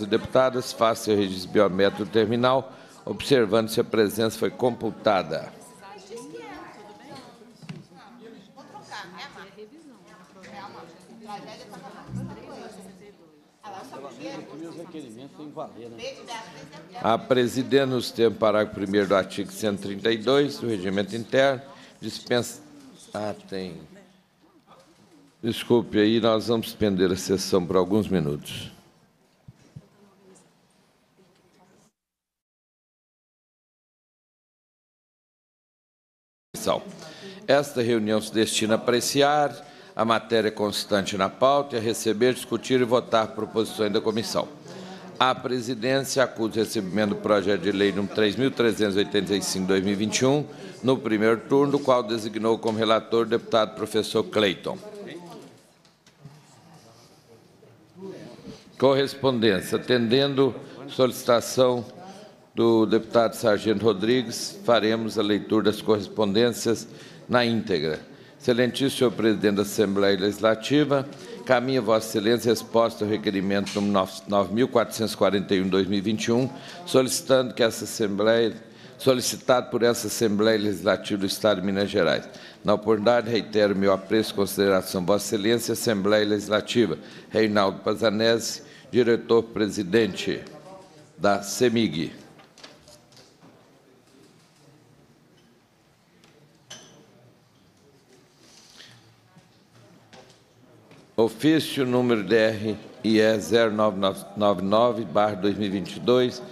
deputados e deputadas, faça o registro biométrico do terminal, observando se a presença foi computada. A presidente, nos termos do parágrafo 1 do artigo 132 do Regimento Interno, dispensa... Ah, tem... Desculpe aí, nós vamos suspender a sessão por alguns minutos. Esta reunião se destina a apreciar a matéria constante na pauta e a receber, discutir e votar proposições da comissão. A presidência acusa o recebimento do projeto de lei nº 3.385-2021, no primeiro turno, do qual designou como relator o deputado professor Cleiton. Correspondência. Atendendo solicitação do deputado Sargento Rodrigues, faremos a leitura das correspondências na íntegra. Excelentíssimo senhor presidente da Assembleia Legislativa, caminha Vossa Excelência resposta ao requerimento número 9441/2021, solicitando que essa Assembleia solicitado por essa Assembleia Legislativa do Estado de Minas Gerais. Na oportunidade, reitero meu apreço e consideração, Vossa Excelência, Assembleia Legislativa, Reinaldo Pazanese, diretor-presidente da CEMIG. ofício número DRIE 0999-2022.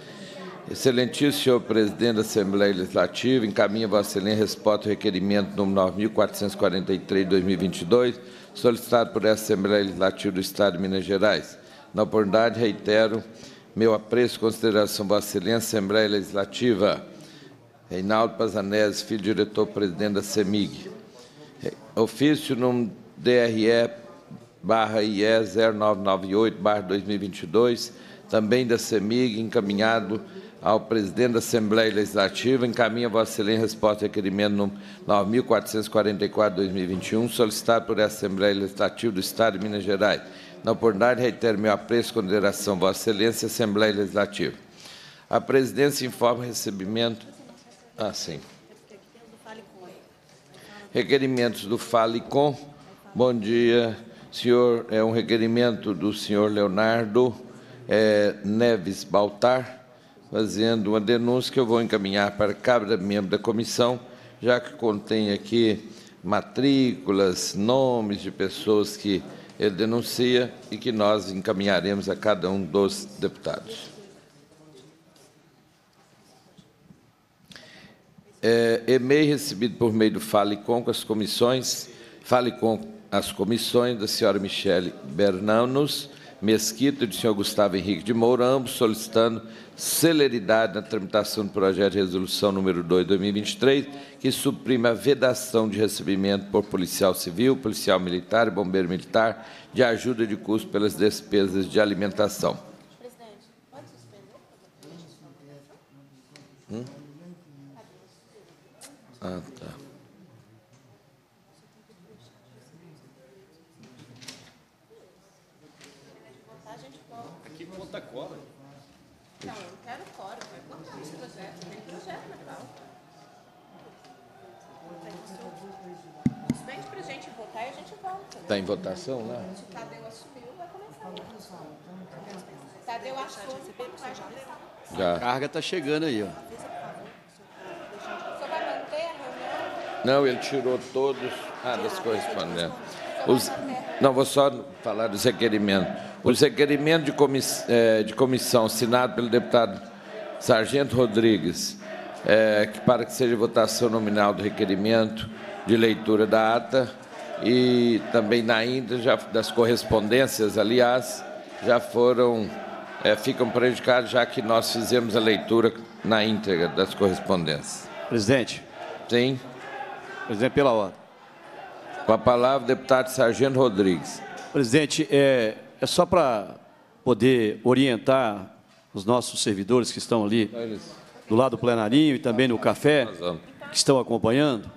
Excelentíssimo senhor presidente da Assembleia Legislativa, encaminha Vossa Excelência resposta ao requerimento número 9443-2022, solicitado por essa Assembleia Legislativa do Estado de Minas Gerais. Na oportunidade, reitero meu apreço e consideração, Vossa Excelência, Assembleia Legislativa. Reinaldo Pazanese, filho diretor-presidente da CEMIG. Ofício número DRE barra IE 0998 barra 2022, também da CEMIG, encaminhado ao presidente da Assembleia Legislativa, encaminha Vossa Excelência resposta ao requerimento 9444-2021, solicitado por Assembleia Legislativa do Estado de Minas Gerais. Na oportunidade, reitero meu apreço e consideração, Vossa Excelência, Assembleia Legislativa. A presidência informa o recebimento. Ah, sim. Requerimentos do FALICOM. Bom dia. Senhor, é um requerimento do senhor Leonardo é, Neves Baltar, fazendo uma denúncia que eu vou encaminhar para cada membro da comissão, já que contém aqui matrículas, nomes de pessoas que ele denuncia e que nós encaminharemos a cada um dos deputados. É, e-mail recebido por meio do Falecom com as comissões, Falecom as comissões da senhora Michele Bernanos Mesquita e do senhor Gustavo Henrique de Moura, ambos solicitando celeridade na tramitação do projeto de resolução número 2 de 2023, que suprime a vedação de recebimento por policial civil, policial militar e bombeiro militar de ajuda de custo pelas despesas de alimentação. Presidente, pode suspender? Hum? Ah, tá. Está em votação lá? Tadeu assumiu, vai começar. Tadeu achou, já. A carga está chegando aí, ó. Não, ele tirou todos. Ah, das correspondentes. Né? Os, não, vou só falar dos requerimentos. Os requerimentos de, comiss, é, de comissão assinado pelo deputado Sargento Rodrigues, é, que para que seja votação nominal do requerimento de leitura da ata, e também na Índia, já, das correspondências, aliás, já foram, é, ficam prejudicados já que nós fizemos a leitura na íntegra das correspondências. Presidente. Sim. Presidente, pela ordem. Com a palavra, o deputado Sargento Rodrigues. Presidente, é, é só para poder orientar os nossos servidores que estão ali do lado do plenarinho e também no café, que estão acompanhando.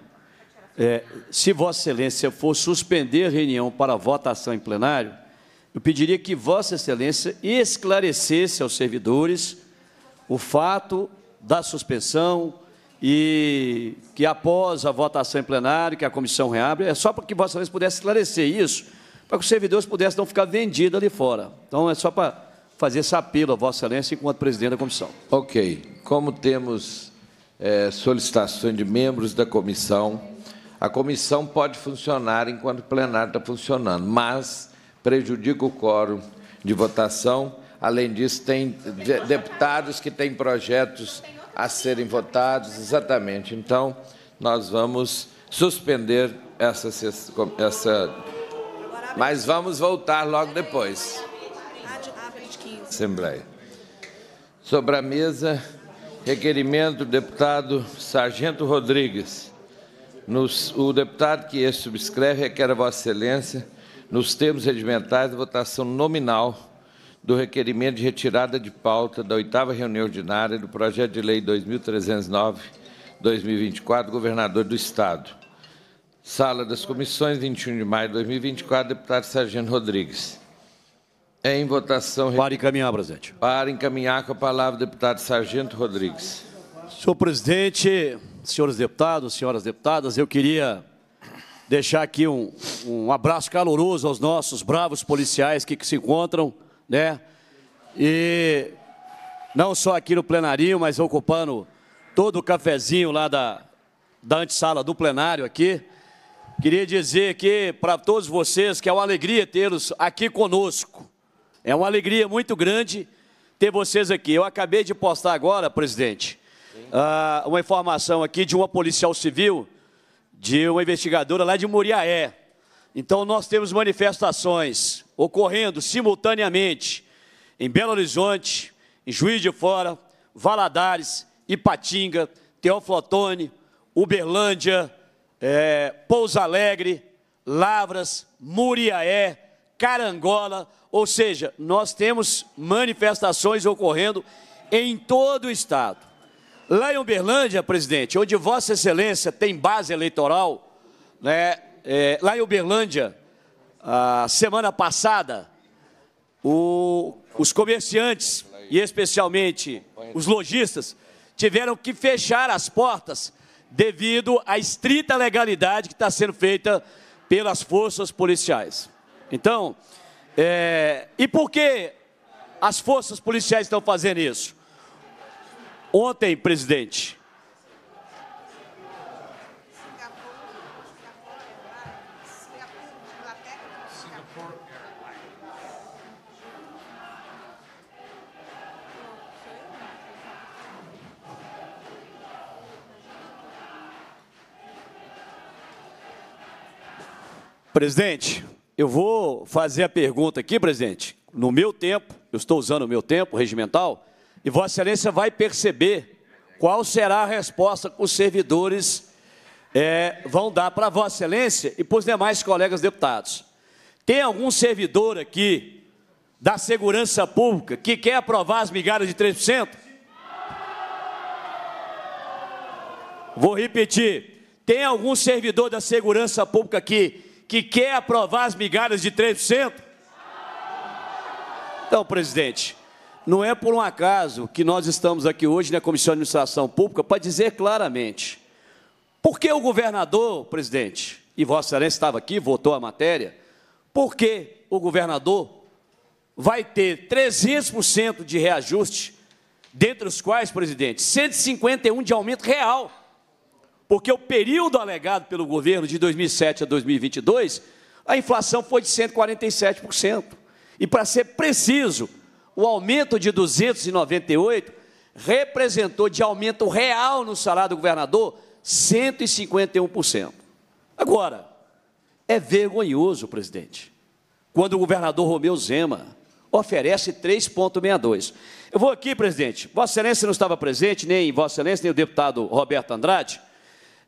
É, se Vossa Excelência for suspender a reunião para votação em plenário, eu pediria que Vossa Excelência esclarecesse aos servidores o fato da suspensão e que após a votação em plenário, que a comissão reabre, é só para que Vossa Excelência pudesse esclarecer isso, para que os servidores pudessem não ficar vendidos ali fora. Então, é só para fazer esse apelo a Vossa Excelência enquanto presidente da comissão. Ok. Como temos é, solicitações de membros da comissão a comissão pode funcionar enquanto o plenário está funcionando, mas prejudica o quórum de votação. Além disso, tem deputados que têm projetos a serem votados, exatamente. Então, nós vamos suspender essa, essa mas vamos voltar logo depois. Assembleia. Sobre a mesa, requerimento do deputado Sargento Rodrigues. Nos, o deputado que este subscreve requer é a Vossa Excelência, nos termos regimentais, a votação nominal do requerimento de retirada de pauta da oitava reunião ordinária do projeto de lei 2309-2024, governador do Estado. Sala das Comissões, 21 de maio de 2024, deputado Sargento Rodrigues. Em votação. Para encaminhar, presidente. Para encaminhar com a palavra, deputado Sargento Rodrigues. Senhor presidente, senhores deputados, senhoras deputadas, eu queria deixar aqui um, um abraço caloroso aos nossos bravos policiais que, que se encontram, né? E não só aqui no plenário, mas ocupando todo o cafezinho lá da, da antessala do plenário aqui. Queria dizer que para todos vocês que é uma alegria tê-los aqui conosco. É uma alegria muito grande ter vocês aqui. Eu acabei de postar agora, presidente, ah, uma informação aqui de uma policial civil, de uma investigadora lá de Muriaé. Então, nós temos manifestações ocorrendo simultaneamente em Belo Horizonte, em Juiz de Fora, Valadares, Ipatinga, Teoflotone, Uberlândia, é, Pouso Alegre, Lavras, Muriaé, Carangola, ou seja, nós temos manifestações ocorrendo em todo o estado. Lá em Uberlândia, presidente, onde Vossa Excelência tem base eleitoral, né, é, lá em Uberlândia, a semana passada, o, os comerciantes, e especialmente os lojistas, tiveram que fechar as portas devido à estrita legalidade que está sendo feita pelas forças policiais. Então, é, e por que as forças policiais estão fazendo isso? Ontem, presidente. Presidente, eu vou fazer a pergunta aqui, presidente. No meu tempo, eu estou usando o meu tempo regimental, e Vossa Excelência vai perceber qual será a resposta que os servidores é, vão dar para Vossa Excelência e para os demais colegas deputados. Tem algum servidor aqui da segurança pública que quer aprovar as migalhas de 3%? Vou repetir. Tem algum servidor da segurança pública aqui que quer aprovar as migalhas de 3%? Então, presidente, não é por um acaso que nós estamos aqui hoje na né, Comissão de Administração Pública para dizer claramente por que o governador, presidente, e Vossa Excelência estava aqui, votou a matéria, por que o governador vai ter 300% de reajuste, dentre os quais, presidente, 151 de aumento real, porque o período alegado pelo governo de 2007 a 2022, a inflação foi de 147%. E, para ser preciso, o aumento de 298 representou de aumento real no salário do governador 151%. Agora, é vergonhoso, presidente, quando o governador Romeu Zema oferece 3,62. Eu vou aqui, presidente, Vossa Excelência não estava presente, nem Vossa Excelência, nem o deputado Roberto Andrade,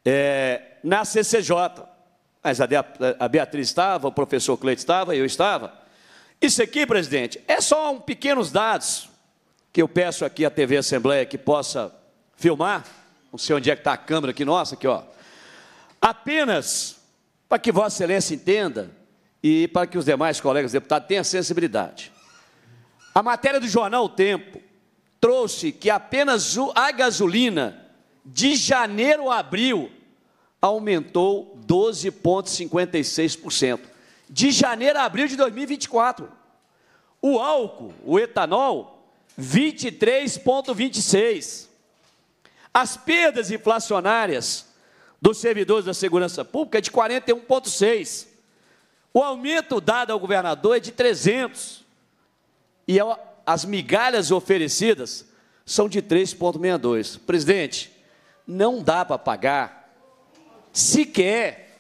é, na CCJ. Mas a Beatriz estava, o professor Cleite estava, eu estava. Isso aqui, presidente, é só um pequenos dados que eu peço aqui à TV Assembleia que possa filmar. Não sei onde é que está a câmera aqui, nossa, aqui, ó. Apenas para que Vossa Excelência entenda e para que os demais colegas deputados tenham sensibilidade. A matéria do jornal O Tempo trouxe que apenas a gasolina de janeiro a abril aumentou 12,56% de janeiro a abril de 2024. O álcool, o etanol, 23,26. As perdas inflacionárias dos servidores da segurança pública é de 41,6. O aumento dado ao governador é de 300. E é as migalhas oferecidas são de 3,62. Presidente, não dá para pagar sequer,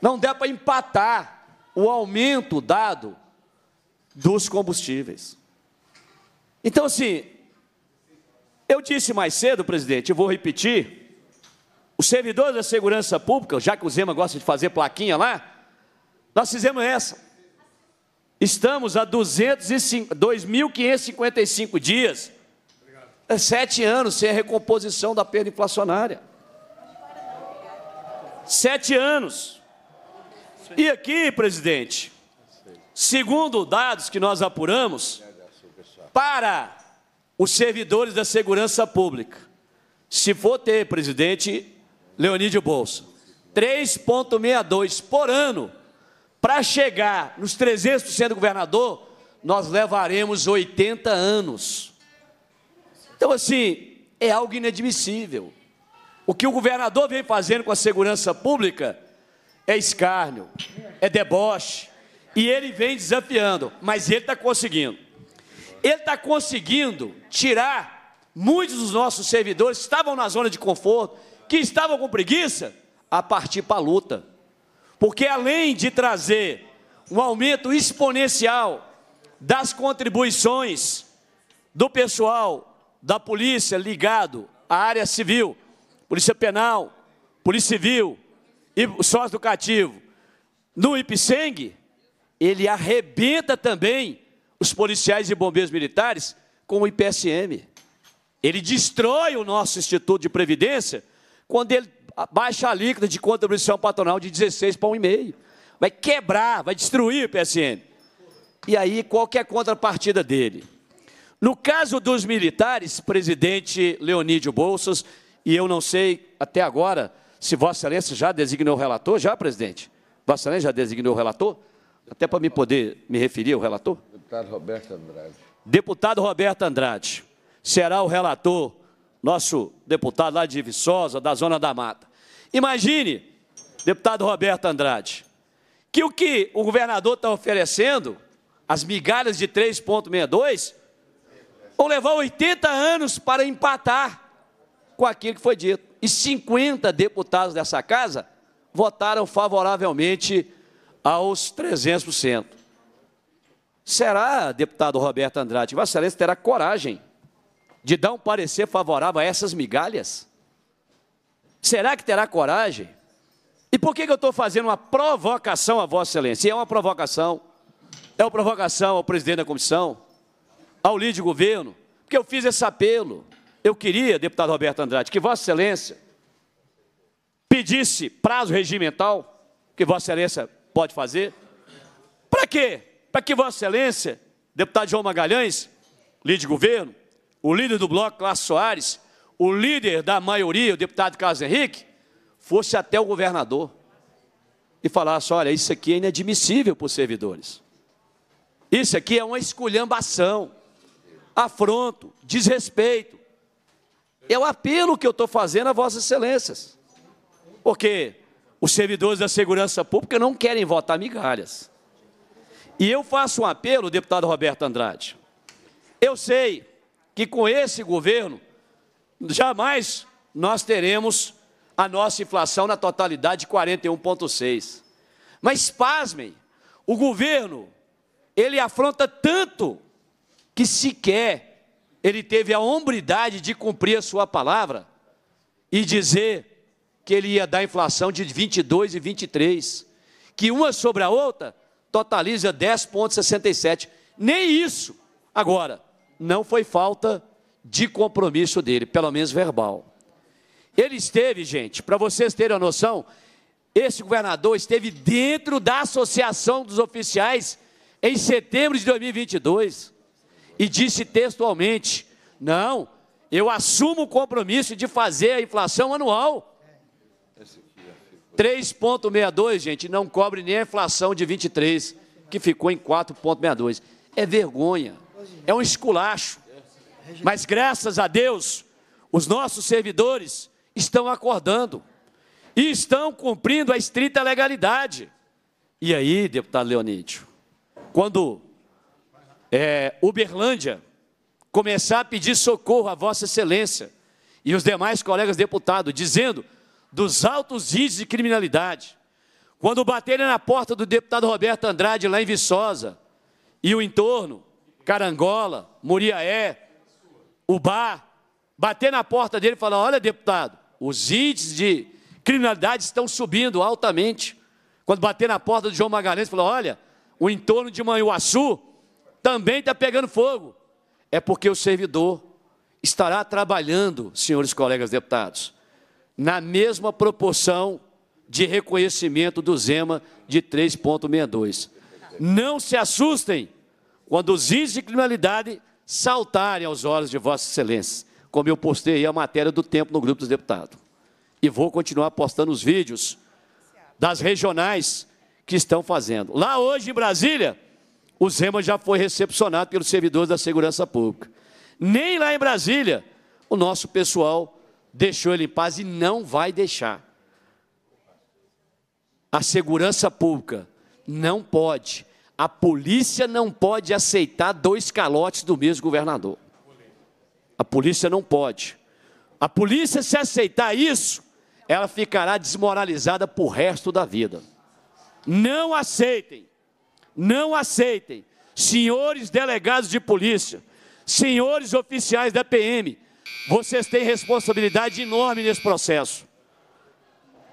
não dá para empatar o aumento dado dos combustíveis. Então, assim, eu disse mais cedo, presidente, e vou repetir: os servidores da segurança pública, já que o Zema gosta de fazer plaquinha lá, nós fizemos essa. Estamos a 2.555 dias, Obrigado. É, sete anos sem a recomposição da perda inflacionária. Sete anos. E aqui, presidente, segundo dados que nós apuramos, para os servidores da segurança pública, se for ter, presidente Leonídio Bolsa, 3,62 por ano, para chegar nos 300% do governador, nós levaremos 80 anos. Então, assim, é algo inadmissível. O que o governador vem fazendo com a segurança pública é escárnio, é deboche. E ele vem desafiando, mas ele está conseguindo. Ele está conseguindo tirar muitos dos nossos servidores que estavam na zona de conforto, que estavam com preguiça, a partir para a luta. Porque além de trazer um aumento exponencial das contribuições do pessoal da polícia ligado à área civil, polícia penal, polícia civil, sócio educativo no Ipseng, ele arrebenta também os policiais e bombeiros militares com o IPSM. Ele destrói o nosso Instituto de Previdência quando ele baixa a alíquota de contribuição patronal de 16 para 1,5. Vai quebrar, vai destruir o IPSM. E aí, qual é a contrapartida dele? No caso dos militares, presidente Leonídio Bolsas, e eu não sei até agora se Vossa Excelência já designou o relator, já, presidente? Vossa Excelência já designou o relator? Até para me poder me referir ao relator. Deputado Roberto Andrade. Deputado Roberto Andrade. Será o relator, nosso deputado lá de Viçosa, da Zona da Mata. Imagine, deputado Roberto Andrade, que o que o governador está oferecendo, as migalhas de 3,62, vão levar 80 anos para empatar com aquilo que foi dito e 50 deputados dessa casa votaram favoravelmente aos 300%. Será, deputado Roberto Andrade, que Vossa Excelência terá coragem de dar um parecer favorável a essas migalhas? Será que terá coragem? E por que, que eu estou fazendo uma provocação a Vossa Excelência? E é uma provocação. É uma provocação ao presidente da comissão, ao líder de governo, porque eu fiz esse apelo. Eu queria, deputado Roberto Andrade, que Vossa Excelência pedisse prazo regimental, que Vossa Excelência pode fazer. Para quê? Para que Vossa Excelência, deputado João Magalhães, líder de governo, o líder do bloco, Clássico Soares, o líder da maioria, o deputado Carlos Henrique, fosse até o governador e falasse, olha, isso aqui é inadmissível para os servidores. Isso aqui é uma esculhambação, afronto, desrespeito. É o apelo que eu estou fazendo a Vossas Excelências. Porque os servidores da segurança pública não querem votar migalhas. E eu faço um apelo, deputado Roberto Andrade. Eu sei que com esse governo, jamais nós teremos a nossa inflação na totalidade de 41,6. Mas pasmem, o governo, ele afronta tanto que sequer ele teve a hombridade de cumprir a sua palavra e dizer que ele ia dar inflação de 22 e 23, que uma sobre a outra totaliza 10,67. Nem isso. Agora, não foi falta de compromisso dele, pelo menos verbal. Ele esteve, gente, para vocês terem a noção, esse governador esteve dentro da Associação dos Oficiais em setembro de 2022 e disse textualmente: não, eu assumo o compromisso de fazer a inflação anual. 3,62, gente, não cobre nem a inflação de 23, que ficou em 4,62. É vergonha, é um esculacho. Mas graças a Deus, os nossos servidores estão acordando e estão cumprindo a estrita legalidade. E aí, deputado Leonídio, quando é, Uberlândia, começar a pedir socorro a Vossa Excelência e os demais colegas deputados, dizendo dos altos índices de criminalidade. Quando baterem na porta do deputado Roberto Andrade, lá em Viçosa, e o entorno, Carangola, Muriaé, Ubá, bater na porta dele e falar: olha, deputado, os índices de criminalidade estão subindo altamente. Quando bater na porta do João Magalhães, falar olha, o entorno de Manhuaçu também está pegando fogo. É porque o servidor estará trabalhando, senhores colegas deputados, na mesma proporção de reconhecimento do Zema de 3,62. Não se assustem quando os índices de criminalidade saltarem aos olhos de Vossa Excelência, como eu postei aí a matéria do tempo no grupo dos deputados. E vou continuar postando os vídeos das regionais que estão fazendo. Lá hoje em Brasília, o Zema já foi recepcionado pelos servidores da segurança pública. Nem lá em Brasília o nosso pessoal deixou ele em paz e não vai deixar. A segurança pública não pode, a polícia não pode aceitar dois calotes do mesmo governador. A polícia não pode. A polícia, se aceitar isso, ela ficará desmoralizada para o resto da vida. Não aceitem não aceitem senhores delegados de polícia, senhores oficiais da PM, vocês têm responsabilidade enorme nesse processo.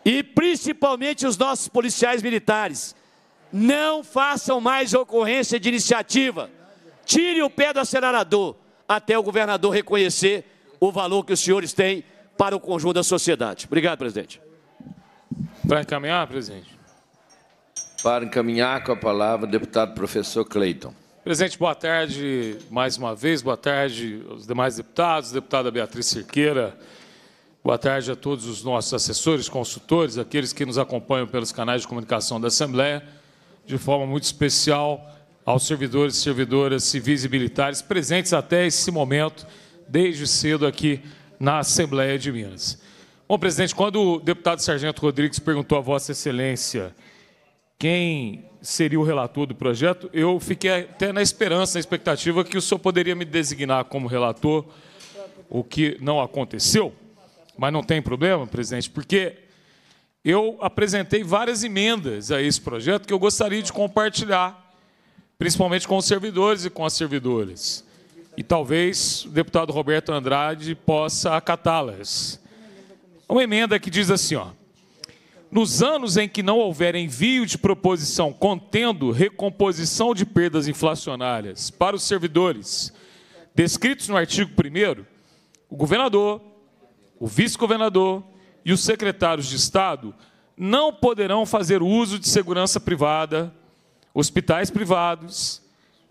E principalmente os nossos policiais militares, não façam mais ocorrência de iniciativa. Tire o pé do acelerador até o governador reconhecer o valor que os senhores têm para o conjunto da sociedade. Obrigado, presidente. Para encaminhar, presidente? para encaminhar com a palavra o deputado professor Cleiton. Presidente, boa tarde mais uma vez, boa tarde aos demais deputados, deputada Beatriz Cerqueira, boa tarde a todos os nossos assessores, consultores, aqueles que nos acompanham pelos canais de comunicação da Assembleia, de forma muito especial aos servidores e servidoras civis e militares presentes até esse momento, desde cedo aqui na Assembleia de Minas. Bom, presidente, quando o deputado Sargento Rodrigues perguntou a Vossa Excelência quem seria o relator do projeto, eu fiquei até na esperança, na expectativa que o senhor poderia me designar como relator, o que não aconteceu, mas não tem problema, presidente, porque eu apresentei várias emendas a esse projeto que eu gostaria de compartilhar, principalmente com os servidores e com as servidoras. E talvez o deputado Roberto Andrade possa acatá-las. Uma emenda que diz assim, ó, nos anos em que não houver envio de proposição contendo recomposição de perdas inflacionárias para os servidores descritos no artigo 1, o governador, o vice-governador e os secretários de Estado não poderão fazer uso de segurança privada, hospitais privados,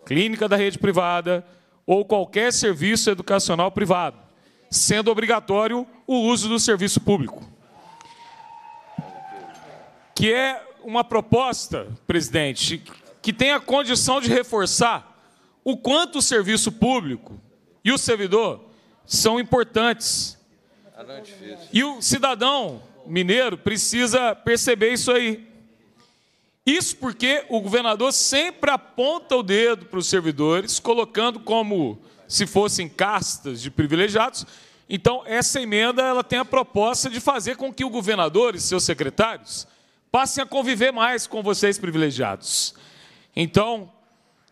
clínica da rede privada ou qualquer serviço educacional privado, sendo obrigatório o uso do serviço público que é uma proposta, presidente, que tem a condição de reforçar o quanto o serviço público e o servidor são importantes. E o cidadão mineiro precisa perceber isso aí. Isso porque o governador sempre aponta o dedo para os servidores, colocando como se fossem castas de privilegiados. Então, essa emenda ela tem a proposta de fazer com que o governador e seus secretários passem a conviver mais com vocês privilegiados. Então,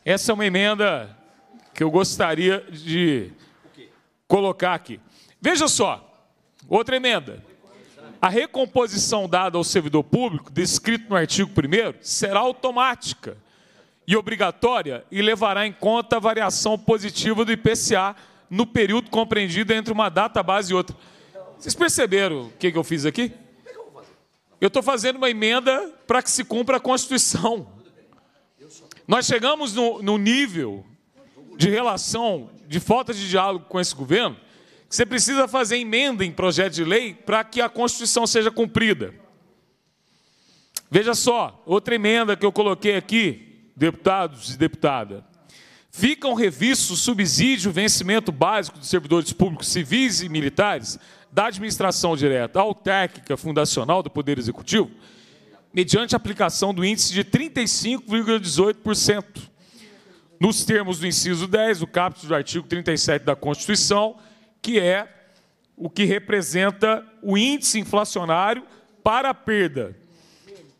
essa é uma emenda que eu gostaria de colocar aqui. Veja só, outra emenda. A recomposição dada ao servidor público, descrito no artigo 1, será automática e obrigatória e levará em conta a variação positiva do IPCA no período compreendido entre uma data base e outra. Vocês perceberam o que eu fiz aqui? Eu estou fazendo uma emenda para que se cumpra a Constituição. Nós chegamos no, no, nível de relação, de falta de diálogo com esse governo, que você precisa fazer emenda em projeto de lei para que a Constituição seja cumprida. Veja só, outra emenda que eu coloquei aqui, deputados e deputada. Ficam revistos o subsídio, vencimento básico dos servidores públicos civis e militares da administração direta ao técnico fundacional do Poder Executivo, mediante aplicação do índice de 35,18%, nos termos do inciso 10 do capítulo do artigo 37 da Constituição, que é o que representa o índice inflacionário para a perda,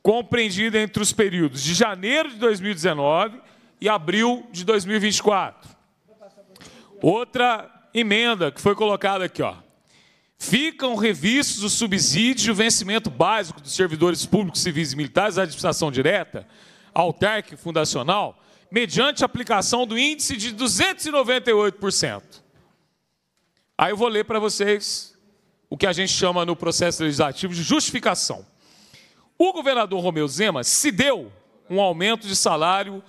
compreendida entre os períodos de janeiro de 2019 e abril de 2024. Outra emenda que foi colocada aqui, ó. Ficam revistos o subsídio e o vencimento básico dos servidores públicos, civis e militares, da administração direta, autárquica e fundacional, mediante aplicação do índice de 298%. Aí eu vou ler para vocês o que a gente chama no processo legislativo de justificação. O governador Romeu Zema se deu um aumento de salário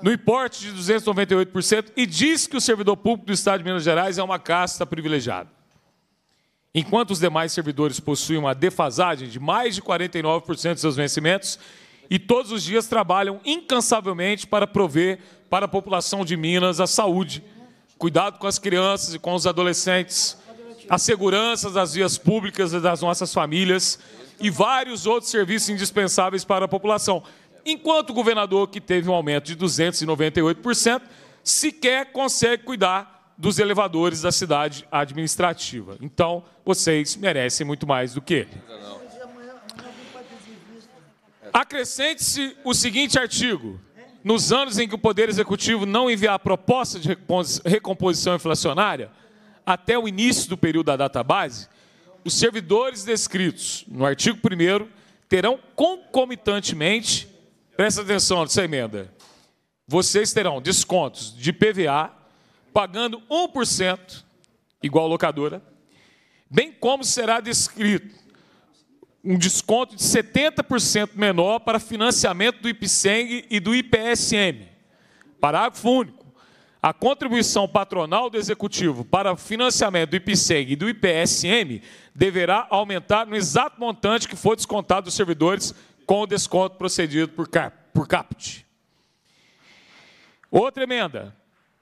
no importe de 298% e diz que o servidor público do Estado de Minas Gerais é uma casta privilegiada. Enquanto os demais servidores possuem uma defasagem de mais de 49% dos seus vencimentos e todos os dias trabalham incansavelmente para prover para a população de Minas a saúde, cuidado com as crianças e com os adolescentes, a segurança das vias públicas e das nossas famílias e vários outros serviços indispensáveis para a população. Enquanto o governador, que teve um aumento de 298%, sequer consegue cuidar dos elevadores da cidade administrativa. Então, vocês merecem muito mais do que ele. Acrescente-se o seguinte artigo. Nos anos em que o Poder Executivo não enviar proposta de recomposição inflacionária, até o início do período da data base, os servidores descritos no artigo 1 terão concomitantemente, presta atenção nessa emenda, vocês terão descontos de PVA pagando 1%, igual locadora, bem como será descrito um desconto de 70% menor para financiamento do IPSENG e do IPSM. Parágrafo único. A contribuição patronal do Executivo para o financiamento do IPSEG e do IPSM deverá aumentar no exato montante que for descontado dos servidores com o desconto procedido por, CAPT. por caput. Outra emenda.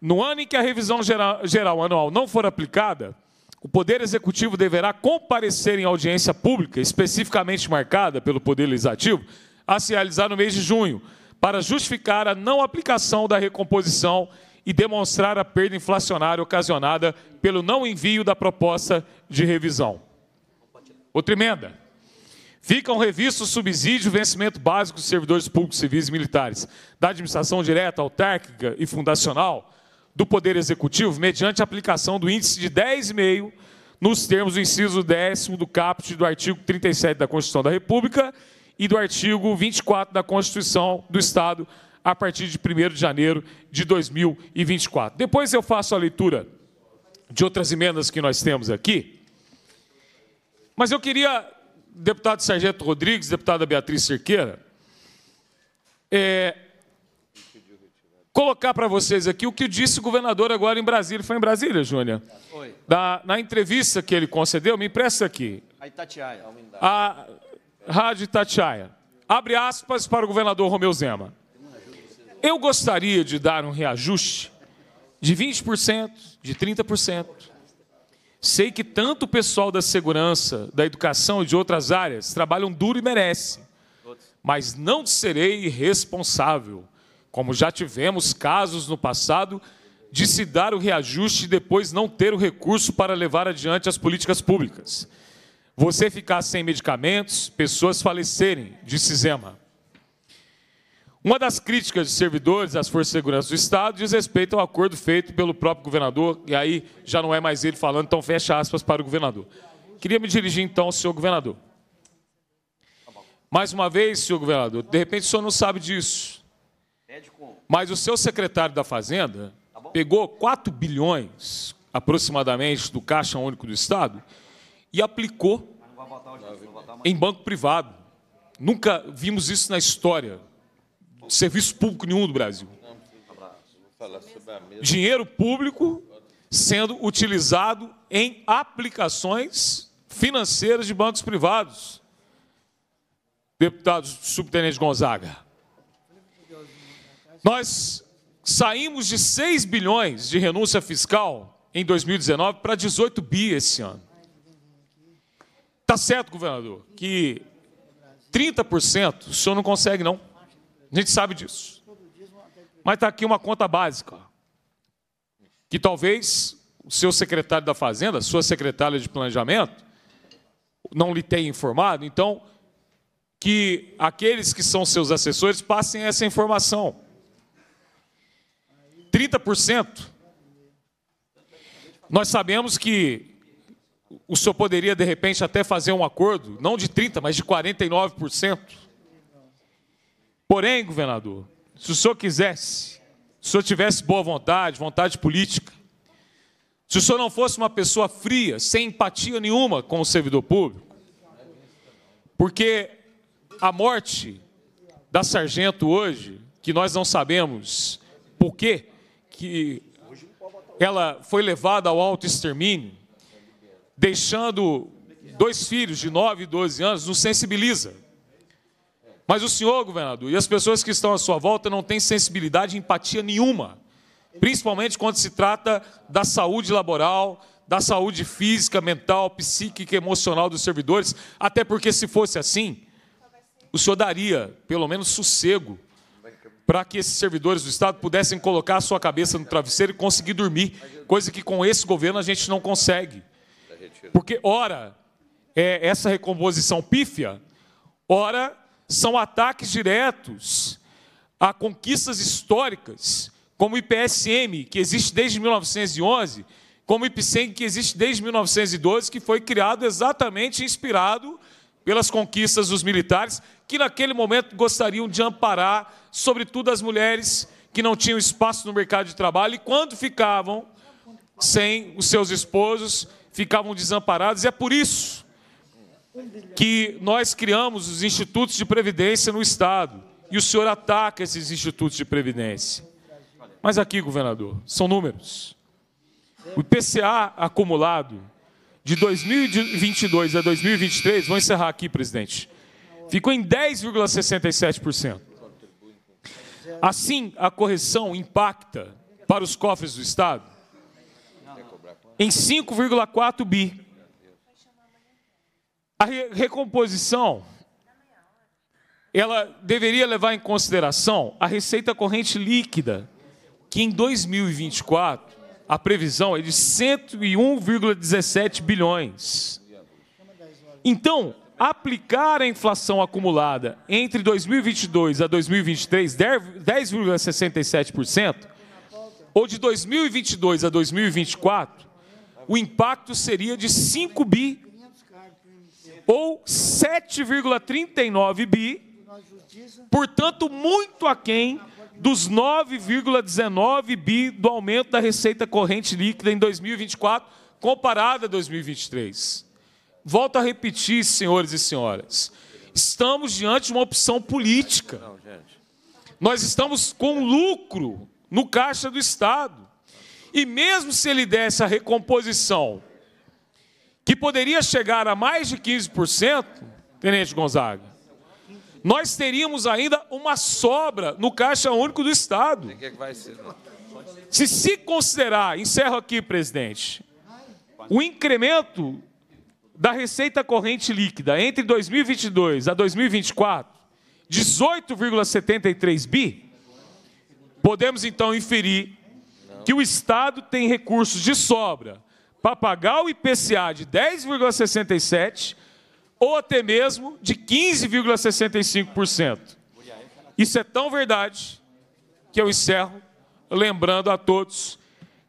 No ano em que a revisão geral, geral anual não for aplicada, o Poder Executivo deverá comparecer em audiência pública, especificamente marcada pelo Poder Legislativo, a se realizar no mês de junho, para justificar a não aplicação da recomposição e demonstrar a perda inflacionária ocasionada pelo não envio da proposta de revisão. Outra emenda. Ficam revistos o subsídio e vencimento básico dos servidores públicos civis e militares da administração direta, autárquica e fundacional do Poder Executivo mediante a aplicação do índice de 10,5 nos termos do inciso 10 do caput do artigo 37 da Constituição da República e do artigo 24 da Constituição do Estado a partir de 1 de janeiro de 2024. Depois eu faço a leitura de outras emendas que nós temos aqui. Mas eu queria, deputado Sargento Rodrigues, deputada Beatriz Cerqueira, é, colocar para vocês aqui o que disse o governador agora em Brasília. Foi em Brasília, Júnior? Foi. Da, na entrevista que ele concedeu, me empresta aqui. A Itatiaia. A Rádio Itatiaia. Abre aspas para o governador Romeu Zema. Eu gostaria de dar um reajuste de 20%, de 30%. Sei que tanto o pessoal da segurança, da educação e de outras áreas trabalham duro e merecem, mas não serei irresponsável como já tivemos casos no passado, de se dar o reajuste e depois não ter o recurso para levar adiante as políticas públicas. Você ficar sem medicamentos, pessoas falecerem, disse Zema. Uma das críticas de servidores às Forças de Segurança do Estado diz respeito ao acordo feito pelo próprio governador, e aí já não é mais ele falando, então fecha aspas para o governador. Queria me dirigir então ao senhor governador. Mais uma vez, senhor governador, de repente o senhor não sabe disso. Mas o seu secretário da Fazenda tá pegou 4 bilhões, aproximadamente, do Caixa Único do Estado e aplicou em banco privado. Nunca vimos isso na história. Serviço público nenhum do Brasil. Dinheiro público sendo utilizado em aplicações financeiras de bancos privados. Deputado subtenente Gonzaga. Nós saímos de 6 bilhões de renúncia fiscal em 2019 para 18 bi esse ano. Tá certo, governador, que 30% o senhor não consegue, não. A gente sabe disso. Mas está aqui uma conta básica, que talvez o seu secretário da Fazenda, sua secretária de Planejamento, não lhe tenha informado. Então, que aqueles que são seus assessores passem essa informação. 30%. Nós sabemos que o senhor poderia, de repente, até fazer um acordo, não de 30%, mas de 49%. Porém, governador, se o senhor quisesse, se o senhor tivesse boa vontade, vontade política, se o senhor não fosse uma pessoa fria, sem empatia nenhuma com o servidor público, porque a morte da sargento hoje, que nós não sabemos por quê, que ela foi levada ao auto-extermínio, deixando dois filhos de 9 e 12 anos, nos sensibiliza. Mas o senhor, governador, e as pessoas que estão à sua volta não têm sensibilidade e empatia nenhuma, principalmente quando se trata da saúde laboral, da saúde física, mental, psíquica, emocional dos servidores, até porque se fosse assim, o senhor daria pelo menos sossego para que esses servidores do Estado pudessem colocar a sua cabeça no travesseiro e conseguir dormir, coisa que com esse governo a gente não consegue. Porque, ora, é essa recomposição pífia, ora, são ataques diretos a conquistas históricas, como o IPSM, que existe desde 1911, como o IPSEM, que existe desde 1912, que foi criado exatamente inspirado pelas conquistas dos militares, que naquele momento gostariam de amparar sobretudo as mulheres que não tinham espaço no mercado de trabalho e quando ficavam sem os seus esposos, ficavam desamparadas. E é por isso que nós criamos os institutos de previdência no estado. E o senhor ataca esses institutos de previdência. Mas aqui, governador, são números. O IPCA acumulado de 2022 a 2023, vou encerrar aqui, presidente, ficou em 10,67%. Assim, a correção impacta para os cofres do Estado em 5,4 bi. A re recomposição ela deveria levar em consideração a receita corrente líquida, que em 2024 a previsão é de 101,17 bilhões. Então, aplicar a inflação acumulada entre 2022 a 2023, 10,67%, ou de 2022 a 2024, o impacto seria de 5 bi ou 7,39 bi, portanto, muito aquém dos 9,19 bi do aumento da receita corrente líquida em 2024, comparada a 2023. Volto a repetir, senhores e senhoras. Estamos diante de uma opção política. Nós estamos com lucro no caixa do Estado. E mesmo se ele desse a recomposição, que poderia chegar a mais de 15%, Tenente Gonzaga, nós teríamos ainda uma sobra no Caixa Único do Estado. É se se considerar, encerro aqui, presidente, o incremento da receita corrente líquida entre 2022 a 2024, 18,73 bi, podemos então inferir que o Estado tem recursos de sobra para pagar o IPCA de 10,67 ou até mesmo de 15,65%. Isso é tão verdade que eu encerro lembrando a todos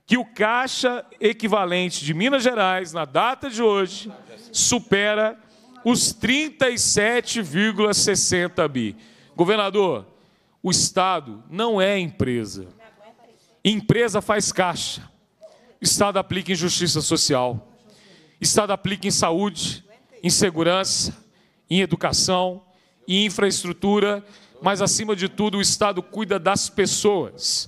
que o caixa equivalente de Minas Gerais, na data de hoje, supera os 37,60 bi. Governador, o Estado não é empresa. Empresa faz caixa. Estado aplica em justiça social. Estado aplica em saúde, em segurança, em educação, em infraestrutura, mas acima de tudo o Estado cuida das pessoas.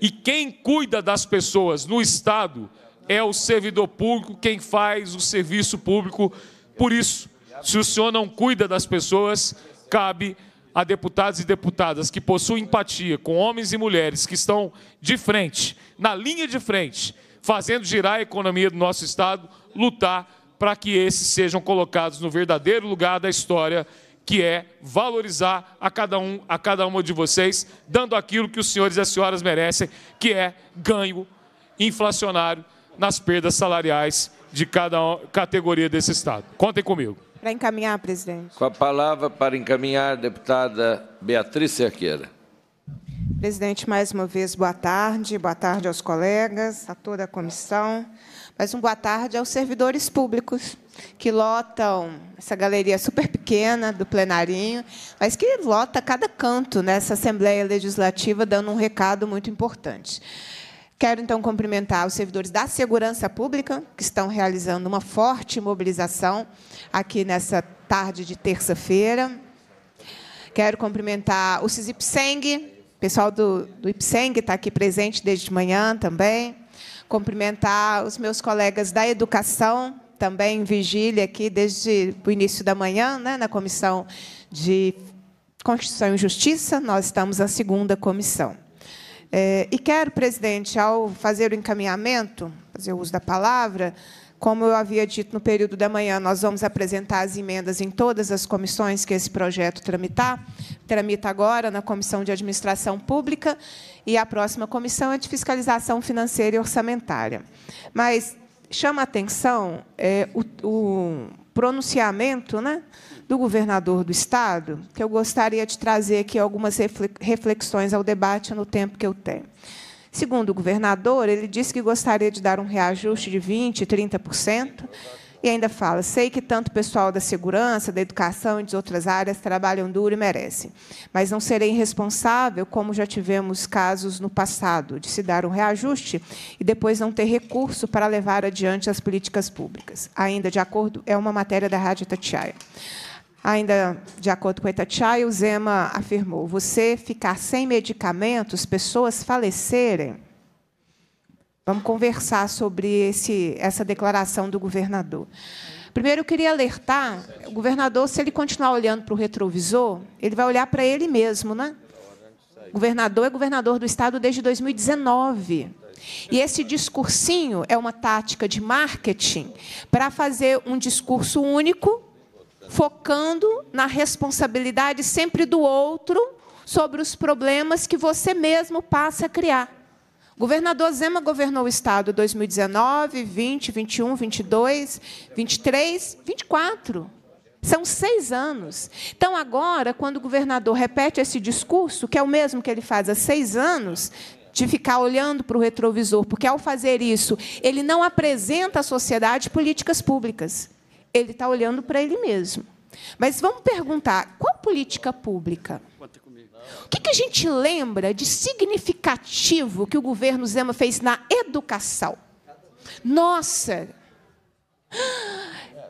E quem cuida das pessoas no Estado é o servidor público quem faz o serviço público. Por isso, se o senhor não cuida das pessoas, cabe a deputados e deputadas que possuem empatia com homens e mulheres que estão de frente, na linha de frente, fazendo girar a economia do nosso Estado, lutar para que esses sejam colocados no verdadeiro lugar da história, que é valorizar a cada um, a cada uma de vocês, dando aquilo que os senhores e as senhoras merecem, que é ganho inflacionário nas perdas salariais de cada categoria desse Estado. Contem comigo. Para encaminhar, presidente. Com a palavra para encaminhar, deputada Beatriz Cerqueira. Presidente, mais uma vez, boa tarde. Boa tarde aos colegas, a toda a comissão. mais um boa tarde aos servidores públicos que lotam essa galeria super pequena do plenarinho, mas que lota cada canto nessa Assembleia Legislativa, dando um recado muito importante. Quero então cumprimentar os servidores da segurança pública, que estão realizando uma forte mobilização aqui nessa tarde de terça-feira. Quero cumprimentar o CISIPSENG, o pessoal do, do IPSENG está aqui presente desde de manhã também. Cumprimentar os meus colegas da educação, também em vigília aqui desde o início da manhã, né, na comissão de Constituição e Justiça. Nós estamos na segunda comissão. É, e quero, presidente, ao fazer o encaminhamento, fazer o uso da palavra, como eu havia dito no período da manhã, nós vamos apresentar as emendas em todas as comissões que esse projeto tramitar. Tramita agora na Comissão de Administração Pública e a próxima comissão é de Fiscalização Financeira e Orçamentária. Mas chama a atenção é, o, o pronunciamento, né? do governador do Estado, que eu gostaria de trazer aqui algumas reflexões ao debate no tempo que eu tenho. Segundo o governador, ele disse que gostaria de dar um reajuste de 20%, 30%, e ainda fala: sei que tanto o pessoal da segurança, da educação e de outras áreas trabalham duro e merecem, mas não serei irresponsável, como já tivemos casos no passado, de se dar um reajuste e depois não ter recurso para levar adiante as políticas públicas. Ainda de acordo, é uma matéria da Rádio Tatiaia. Ainda de acordo com Itatiaia, o Zema afirmou: você ficar sem medicamentos, pessoas falecerem. Vamos conversar sobre esse, essa declaração do governador. Primeiro, eu queria alertar o governador, se ele continuar olhando para o retrovisor, ele vai olhar para ele mesmo, né? O governador é governador do estado desde 2019. E esse discursinho é uma tática de marketing para fazer um discurso único focando na responsabilidade sempre do outro sobre os problemas que você mesmo passa a criar. O governador Zema governou o estado 2019, 20, 21, 22, 23, 24. São seis anos. Então, agora, quando o governador repete esse discurso, que é o mesmo que ele faz há seis anos, de ficar olhando para o retrovisor, porque ao fazer isso, ele não apresenta à sociedade políticas públicas. Ele está olhando para ele mesmo. Mas vamos perguntar: qual política pública? O que, que a gente lembra de significativo que o governo Zema fez na educação? Nossa!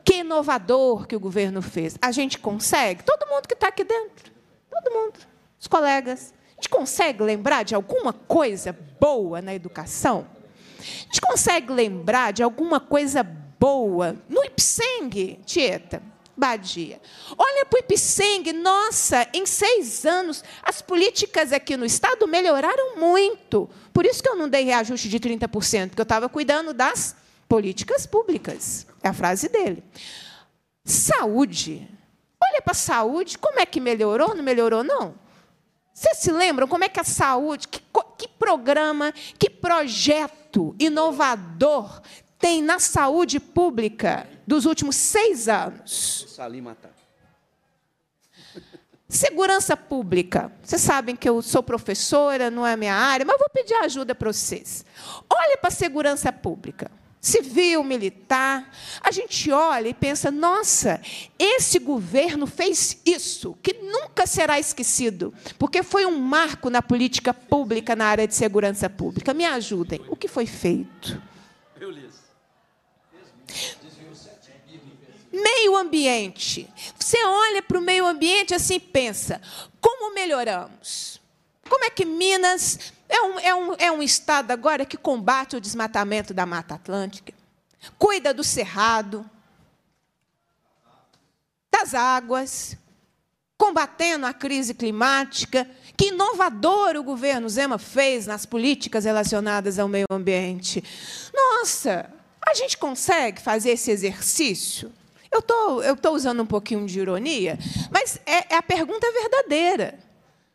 Que inovador que o governo fez. A gente consegue? Todo mundo que está aqui dentro. Todo mundo. Os colegas. A gente consegue lembrar de alguma coisa boa na educação? A gente consegue lembrar de alguma coisa boa? boa. No Ipseng, Tieta, Badia. Olha para o Ipseng, nossa, em seis anos, as políticas aqui no Estado melhoraram muito. Por isso que eu não dei reajuste de 30%, porque eu estava cuidando das políticas públicas. É a frase dele. Saúde. Olha para a saúde, como é que melhorou? Não melhorou, não? Vocês se lembram como é que a saúde, que, que programa, que projeto inovador tem na saúde pública dos últimos seis anos. Salim matar. Segurança pública. Vocês sabem que eu sou professora, não é minha área, mas vou pedir ajuda para vocês. Olha para a segurança pública. Civil, militar, a gente olha e pensa: nossa, esse governo fez isso, que nunca será esquecido, porque foi um marco na política pública na área de segurança pública. Me ajudem, o que foi feito? Meio ambiente. Você olha para o meio ambiente assim pensa: como melhoramos? Como é que Minas é um, é, um, é um estado agora que combate o desmatamento da Mata Atlântica, cuida do cerrado, das águas, combatendo a crise climática. Que inovador o governo Zema fez nas políticas relacionadas ao meio ambiente. Nossa, a gente consegue fazer esse exercício? Eu tô, estou tô usando um pouquinho de ironia, mas é, é a pergunta verdadeira.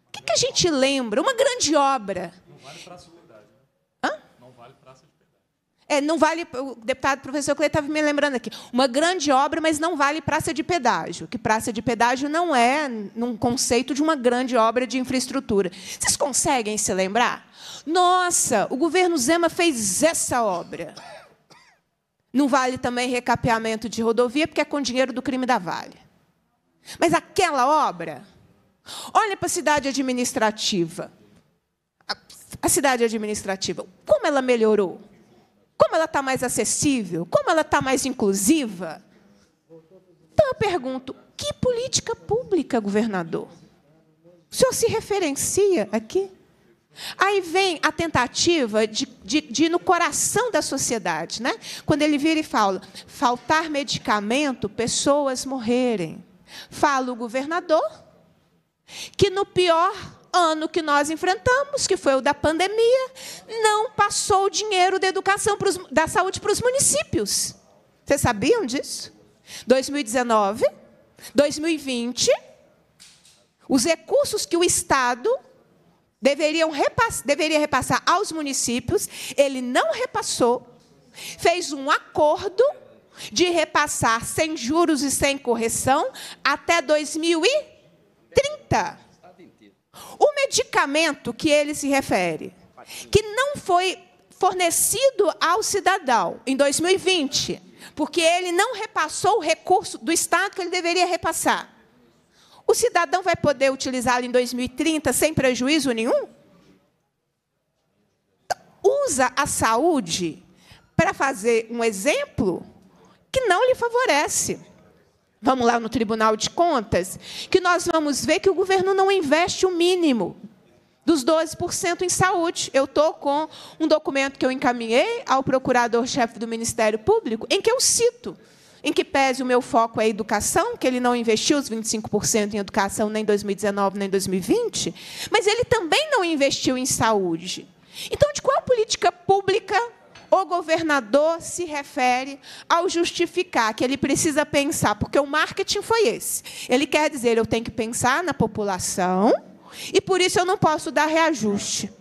O que, que, a gente lembra? Uma grande obra. Não vale praça de né? Não vale praça de pedágio. É, não vale. O deputado professor Cleiton estava me lembrando aqui. Uma grande obra, mas não vale praça de pedágio. Que praça de pedágio não é num conceito de uma grande obra de infraestrutura. Vocês conseguem se lembrar? Nossa, o governo Zema fez essa obra. Não vale também recapeamento de rodovia, porque é com dinheiro do crime da Vale. Mas aquela obra, olha para a cidade administrativa. A, a cidade administrativa, como ela melhorou? Como ela está mais acessível? Como ela está mais inclusiva? Então eu pergunto: que política pública, governador? O senhor se referencia aqui? Aí vem a tentativa de, de, de, ir no coração da sociedade, né? quando ele vira e fala: faltar medicamento, pessoas morrerem. Fala o governador que no pior ano que nós enfrentamos, que foi o da pandemia, não passou o dinheiro da educação os, da saúde para os municípios. Vocês sabiam disso? 2019, 2020, os recursos que o Estado deveriam repass, deveria repassar aos municípios, ele não repassou, fez um acordo de repassar sem juros e sem correção até 2030. O medicamento que ele se refere, que não foi fornecido ao cidadão em 2020, porque ele não repassou o recurso do Estado que ele deveria repassar o cidadão vai poder utilizá-lo em 2030 sem prejuízo nenhum? Usa a saúde para fazer um exemplo que não lhe favorece. Vamos lá no Tribunal de Contas, que nós vamos ver que o governo não investe o mínimo dos 12% em saúde. Eu estou com um documento que eu encaminhei ao procurador-chefe do Ministério Público, em que eu cito em que pese o meu foco é a educação, que ele não investiu os 25% em educação nem em 2019 nem em 2020, mas ele também não investiu em saúde. Então, de qual política pública o governador se refere ao justificar que ele precisa pensar, porque o marketing foi esse. Ele quer dizer, eu tenho que pensar na população e por isso eu não posso dar reajuste.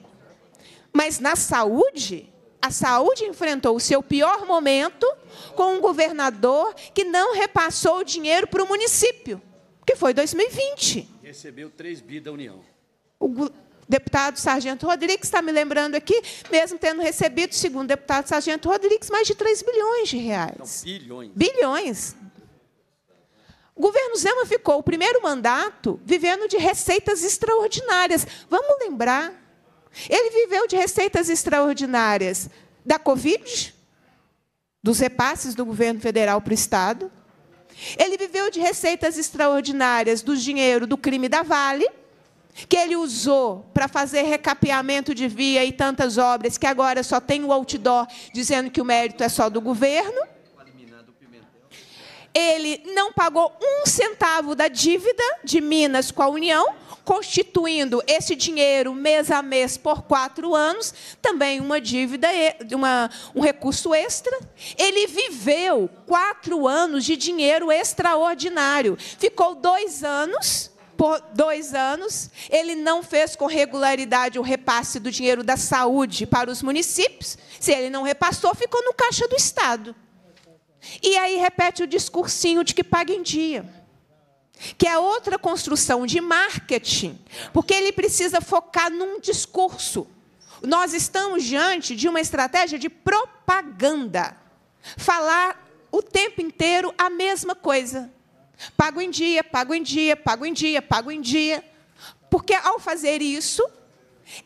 Mas na saúde, a saúde enfrentou o seu pior momento com um governador que não repassou o dinheiro para o município, que foi 2020. Recebeu 3 bi da União. O deputado Sargento Rodrigues está me lembrando aqui, mesmo tendo recebido, segundo o deputado Sargento Rodrigues, mais de 3 bilhões de reais. Não, bilhões. Bilhões. O governo Zema ficou o primeiro mandato vivendo de receitas extraordinárias. Vamos lembrar ele viveu de receitas extraordinárias da Covid, dos repasses do governo federal para o Estado. Ele viveu de receitas extraordinárias do dinheiro do crime da Vale, que ele usou para fazer recapeamento de via e tantas obras, que agora só tem o outdoor dizendo que o mérito é só do governo. Ele não pagou um centavo da dívida de Minas com a União, constituindo esse dinheiro mês a mês por quatro anos, também uma dívida, uma, um recurso extra. Ele viveu quatro anos de dinheiro extraordinário. Ficou dois anos por dois anos, ele não fez com regularidade o repasse do dinheiro da saúde para os municípios. Se ele não repassou, ficou no caixa do Estado. E aí repete o discursinho de que paga em dia que é outra construção de marketing, porque ele precisa focar num discurso. Nós estamos diante de uma estratégia de propaganda. Falar o tempo inteiro a mesma coisa. Pago em dia, pago em dia, pago em dia, pago em dia. Porque ao fazer isso,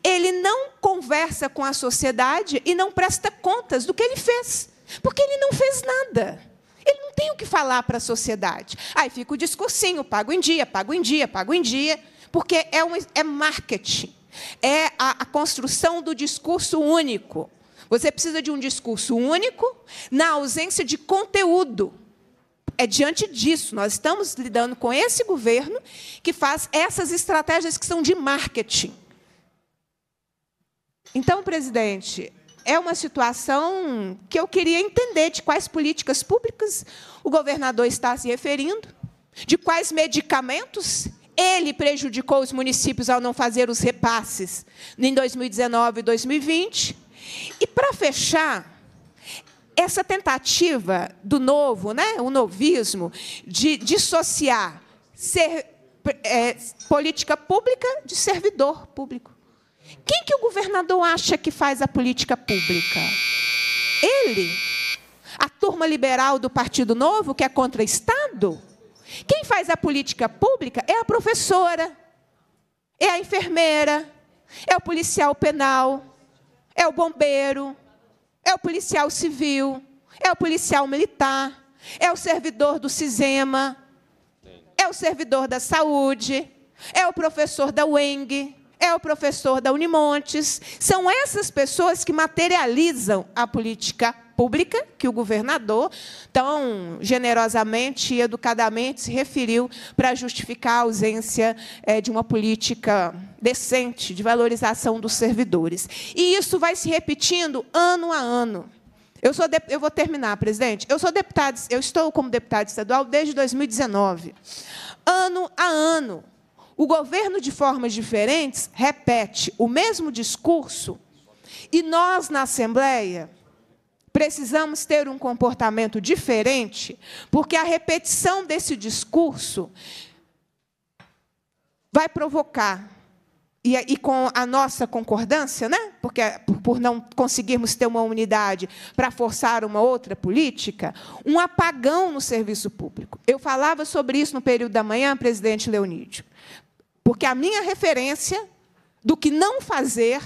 ele não conversa com a sociedade e não presta contas do que ele fez. Porque ele não fez nada. Ele não tem o que falar para a sociedade. Aí fica o discursinho, pago em dia, pago em dia, pago em dia, porque é, um, é marketing, é a, a construção do discurso único. Você precisa de um discurso único na ausência de conteúdo. É diante disso, nós estamos lidando com esse governo que faz essas estratégias que são de marketing. Então, presidente, é uma situação que eu queria entender de quais políticas públicas o governador está se referindo, de quais medicamentos ele prejudicou os municípios ao não fazer os repasses em 2019 e 2020. E, para fechar, essa tentativa do novo, né, o novismo, de dissociar ser, é, política pública de servidor público. Quem que o governador acha que faz a política pública? Ele. A turma liberal do Partido Novo, que é contra o Estado? Quem faz a política pública é a professora, é a enfermeira, é o policial penal, é o bombeiro, é o policial civil, é o policial militar, é o servidor do CISEMA, é o servidor da saúde, é o professor da UENG, é o professor da Unimontes. São essas pessoas que materializam a política pública que o governador tão generosamente e educadamente se referiu para justificar a ausência é, de uma política decente de valorização dos servidores. E isso vai se repetindo ano a ano. Eu, sou de... eu vou terminar, presidente. Eu sou deputado, eu estou como deputado estadual desde 2019. Ano a ano, o governo, de formas diferentes, repete o mesmo discurso e nós, na Assembleia, precisamos ter um comportamento diferente, porque a repetição desse discurso vai provocar e, e, com a nossa concordância, né? Porque é, por não conseguirmos ter uma unidade para forçar uma outra política, um apagão no serviço público. Eu falava sobre isso no período da manhã, presidente Leonídio. Porque a minha referência do que não fazer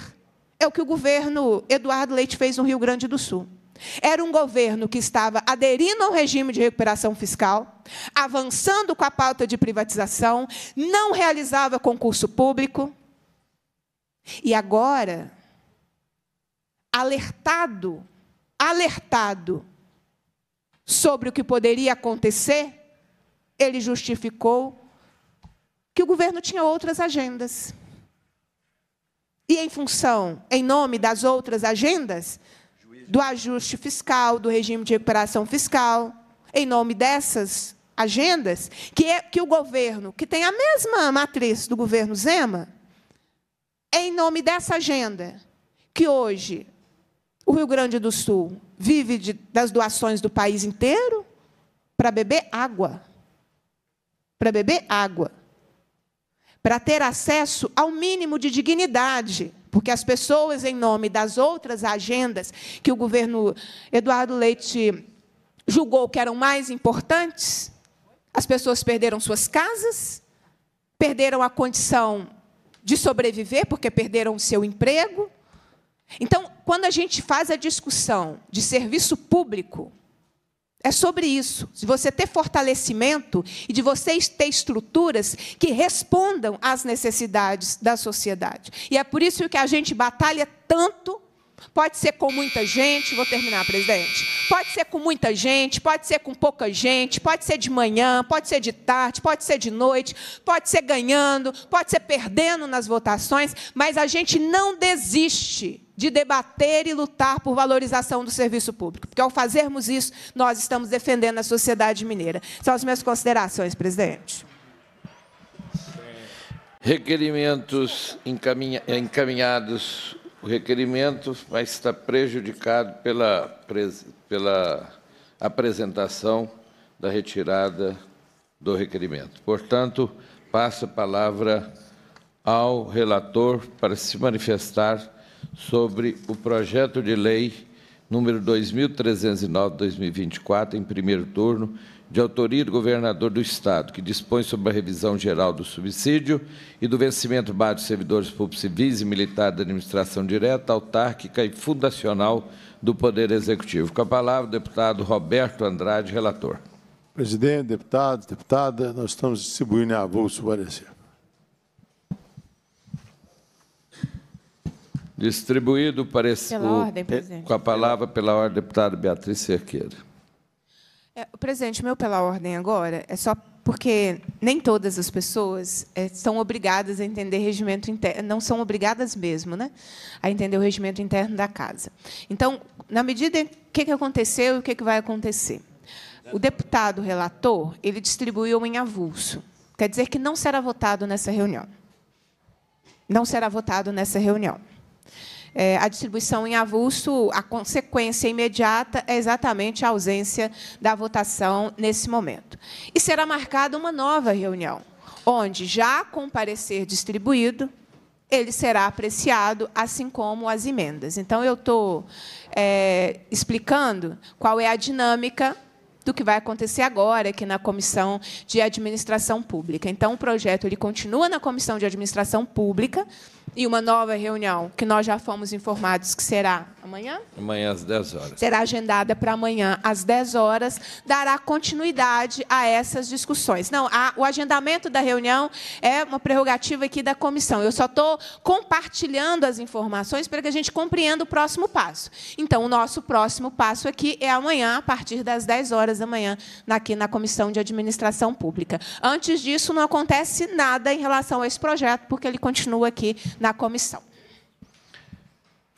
é o que o governo Eduardo Leite fez no Rio Grande do Sul. Era um governo que estava aderindo ao regime de recuperação fiscal, avançando com a pauta de privatização, não realizava concurso público. E agora, alertado, alertado sobre o que poderia acontecer, ele justificou que o governo tinha outras agendas. E em função, em nome das outras agendas, do ajuste fiscal, do regime de recuperação fiscal, em nome dessas agendas, que, é, que o governo, que tem a mesma matriz do governo Zema, é em nome dessa agenda que hoje o Rio Grande do Sul vive de, das doações do país inteiro para beber água. Para beber água para ter acesso ao mínimo de dignidade, porque as pessoas, em nome das outras agendas que o governo Eduardo Leite julgou que eram mais importantes, as pessoas perderam suas casas, perderam a condição de sobreviver, porque perderam o seu emprego. Então, quando a gente faz a discussão de serviço público, é sobre isso, de você ter fortalecimento e de vocês ter estruturas que respondam às necessidades da sociedade. E é por isso que a gente batalha tanto. Pode ser com muita gente, vou terminar, presidente. Pode ser com muita gente, pode ser com pouca gente, pode ser de manhã, pode ser de tarde, pode ser de noite, pode ser ganhando, pode ser perdendo nas votações, mas a gente não desiste de debater e lutar por valorização do serviço público, porque ao fazermos isso, nós estamos defendendo a sociedade mineira. São as minhas considerações, presidente. Requerimentos encaminhados. O requerimento vai estar prejudicado pela, pela apresentação da retirada do requerimento. Portanto, passo a palavra ao relator para se manifestar sobre o projeto de lei número 2309/2024 em primeiro turno, de autoria do governador do Estado, que dispõe sobre a revisão geral do subsídio e do vencimento básico de servidores públicos civis e militares da administração direta, autárquica e fundacional do Poder Executivo. Com a palavra, o deputado Roberto Andrade, relator. Presidente, deputados, deputada, nós estamos distribuindo a avulso parecer. Distribuído parecer com a palavra pela ordem deputada Beatriz Cerqueira. É, presidente, meu pela ordem agora é só porque nem todas as pessoas é, são obrigadas a entender regimento interno, não são obrigadas mesmo, né, a entender o regimento interno da casa. Então, na medida em que, que aconteceu e o que, que vai acontecer, o deputado relator ele distribuiu em avulso, quer dizer que não será votado nessa reunião. Não será votado nessa reunião é, a distribuição em avulso, a consequência imediata é exatamente a ausência da votação nesse momento. E será marcada uma nova reunião, onde, já com parecer distribuído, ele será apreciado, assim como as emendas. Então, eu estou é, explicando qual é a dinâmica do que vai acontecer agora aqui na Comissão de Administração Pública. Então, o projeto ele continua na Comissão de Administração Pública, e uma nova reunião, que nós já fomos informados que será amanhã? Amanhã às 10 horas. Será agendada para amanhã às 10 horas, dará continuidade a essas discussões. Não, a, o agendamento da reunião é uma prerrogativa aqui da comissão. Eu só estou compartilhando as informações para que a gente compreenda o próximo passo. Então, o nosso próximo passo aqui é amanhã, a partir das 10 horas da manhã, aqui na Comissão de Administração Pública. Antes disso, não acontece nada em relação a esse projeto, porque ele continua aqui na da comissão.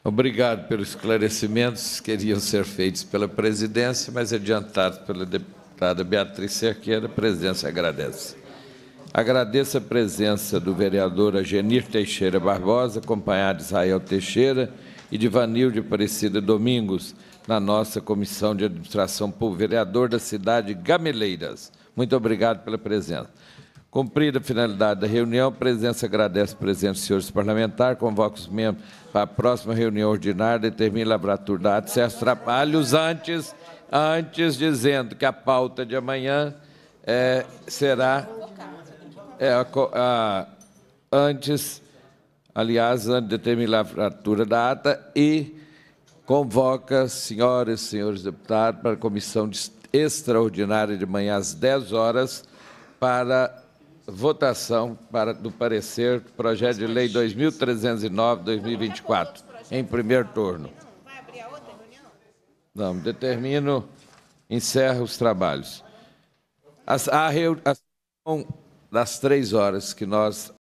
Obrigado pelos esclarecimentos que queriam ser feitos pela presidência, mas adiantado pela deputada Beatriz Cerqueira, a presidência agradece. Agradeço a presença do vereador Agenir Teixeira Barbosa, acompanhado de Israel Teixeira e de Vanilde Aparecida Domingos, na nossa comissão de administração por vereador da cidade Gameleiras. Muito obrigado pela presença. Cumprida a finalidade da reunião, a presença agradece presente dos senhores parlamentares, convoca os membros para a próxima reunião ordinária, determina a lavratura da ata, certos trabalhos antes, antes dizendo que a pauta de amanhã é, será é, a, a, antes, aliás, antes de determinar a lavratura da ata e convoca senhoras e senhores deputados para a comissão extraordinária de manhã às 10 horas para votação para, do parecer do projeto de lei 2309-2024, em primeiro turno. Não, determino, encerro os trabalhos. As, a, reunião das três horas que nós